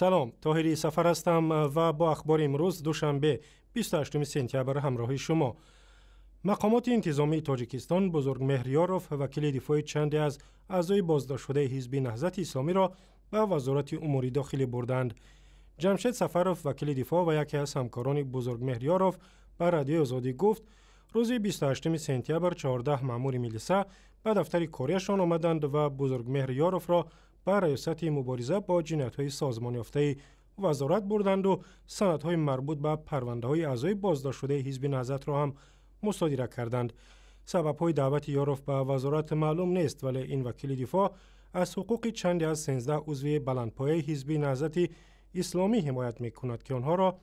سلام تاهری سفر هستم و با اخبار امروز دوشنبه 28 سپتامبر همراهی شما مقامات انتظامی تاجیکستان بزرگ مهریاروف وکیل دفاع چندی از اعضای بازداشت شده حزب نهضت اسلامی را به وزارت امور داخلی بردند جمشید سفروف وکیل دفاع و یکی از همکاران بزرگ مهریاروف به رادیو آزادی گفت روز 28 سپتامبر 14 مامور ملیسا به دفتر کاریشان آمدند و بزرگ مهریاروف را به ریاست مبارزه با جنایت های سازمان یافته وزارت بردند و سند های مربوط به پرونده های اعضای بازداشت شده حزب نهضت را هم مصادره کردند سبب های دعوت یاروف به وزارت معلوم نیست ولی این وکیل دفاع از حقوق چندی از 13 عضو بلندپایه حزب نهضت اسلامی حمایت می کند که آنها را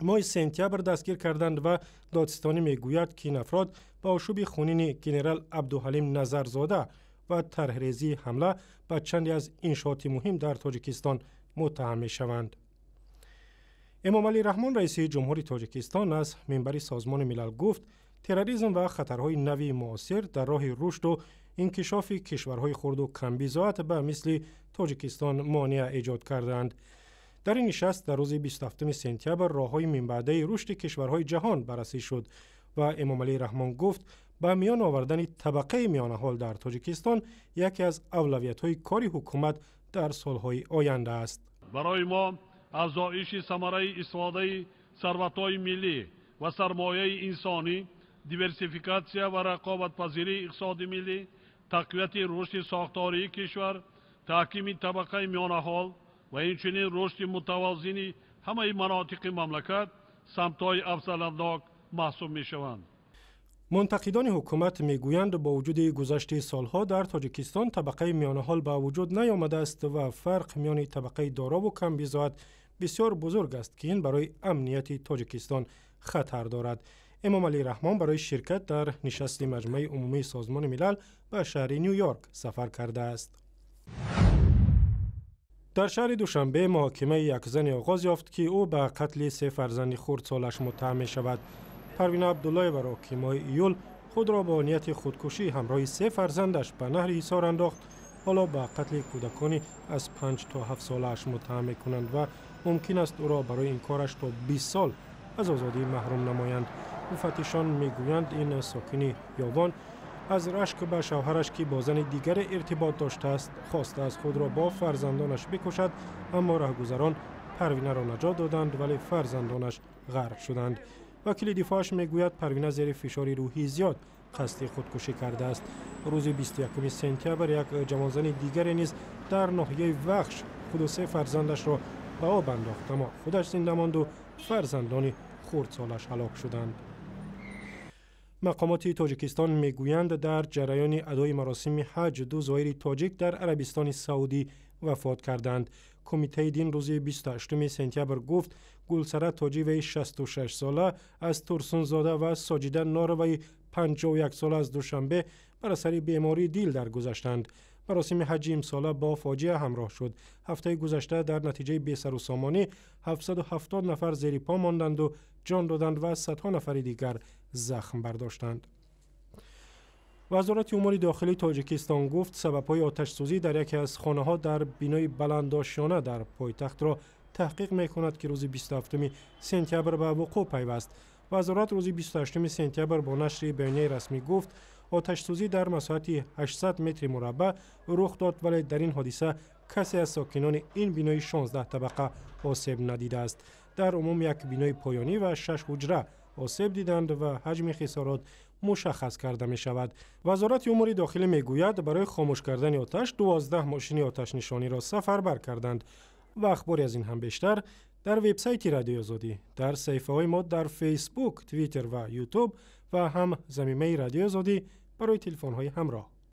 ماه سپتامبر دستگیر کردند و دادستانی میگوید که این افراد به آشوب خونین گنرال عبدالحلیم نظرزاده و ترهریزی حمله به چندی از انشاعات مهم در تاجیکستان متهم می شوند. امام علی رحمان رئیس جمهوری تاجیکستان از منبر سازمان ملل گفت تروریسم و خطرهای نوی معاصر در راه رشد و انکشاف کشورهای خرد و کمبیزات به مثل تاجیکستان مانع ایجاد کردند. در این نشست در روز 27 سپتامبر راههای منبعده رشد کشورهای جهان بررسی شد و امام علی رحمان گفت ба миён овардани табақаи миёнаҳол дар тоҷикистон яке аз авлавиятҳои кори ҳукумат дар солҳои оянда аст барои мо афзоиши самараи истифодаи сарватҳои миллӣ ва сармояи инсонӣ диверсификатсия ва рақобатпазирии иқтисоди миллӣ тақвияти рушди сохтории кишвар таҳкими табақаи миёнаҳол ва инчунин рушди мутавозини ҳамаи манотиқи мамлакат самтҳои афзалатнок маҳсуб мешаванд منتقدان حکومت میگویند با وجود گذشت سالها در تاجیکستان طبقه میانه حال به وجود نیامده است و فرق میان طبقه دارا و کم بیزاد بسیار بزرگ است که این برای امنیت تاجیکستان خطر دارد امام علی رحمان برای شرکت در نشست مجمع عمومی سازمان ملل به شهر نیویورک سفر کرده است در شهر دوشنبه محاکمه یک زن آغاز یافت که او به قتل سه فرزند خردسالش متهم شود پروین عبدالله برای ماه ایول خود را با نیت خودکشی همراه سه فرزندش به نهر حصار انداخت حالا به قتل کودکانی از 5 تا 7 سالش متهم کنند و ممکن است او را برای این کارش تا 20 سال از آزادی محروم نمایند مفتشان میگویند این ساکنی یاوان از رشک به شوهرش که با زن دیگر ارتباط داشته است خواسته از خود را با فرزندانش بکشد اما رهگذران پروینه را نجات دادند ولی فرزندانش غرق شدند وکیل دفاعش میگوید پروینه زیر فشار روحی زیاد قصد خودکشی کرده است روز 21 سپتامبر یک جوانزن دیگر نیز در ناحیه وخش خودسه فرزندش را به آب انداخت اما خودش زنده ماند و فرزندان خردسالش هلاک شدند مقامات تاجیکستان میگویند در جریان ادای مراسم حج دو زائر تاجیک در عربستان سعودی وفات کردند کمیته دین روزی 28 سپتامبر گفت گلسره تاجیوی 66 ساله از زاده و ساجیده ناروی 51 ساله از دوشنبه بر اثر بیماری دیل درگذشتند مراسم حج ساله با فاجعه همراه شد هفته گذشته در نتیجه بی‌سر و سامانی 770 نفر زیر پا ماندند و جان دادند و صدها نفر دیگر زخم برداشتند وزارت امور داخلی تاجیکستان گفت های آتش سوزی در یکی از خانه ها در بینای بلنداشانه در پایتخت را تحقیق می کند که روز 27 سپتامبر به وقوع پیوست وزارت روز 28 سپتامبر با نشر بیانیه رسمی گفت آتش سوزی در مساحت 800 متر مربع رخ داد ولی در این حادثه کسی از ساکنان این بینای 16 طبقه آسیب ندیده است در عموم یک بینای پایانی و شش حجره آسیب دیدند و حجم خسارات مشخص کرده می شود. وزارت امور داخلی می گوید برای خاموش کردن آتش دوازده ماشین آتش نشانی را سفر بر کردند و اخباری از این هم بیشتر در وبسایت رادیو آزادی در صفحه های ما در فیسبوک، توییتر و یوتیوب و هم زمینه رادیو آزادی برای تلفن های همراه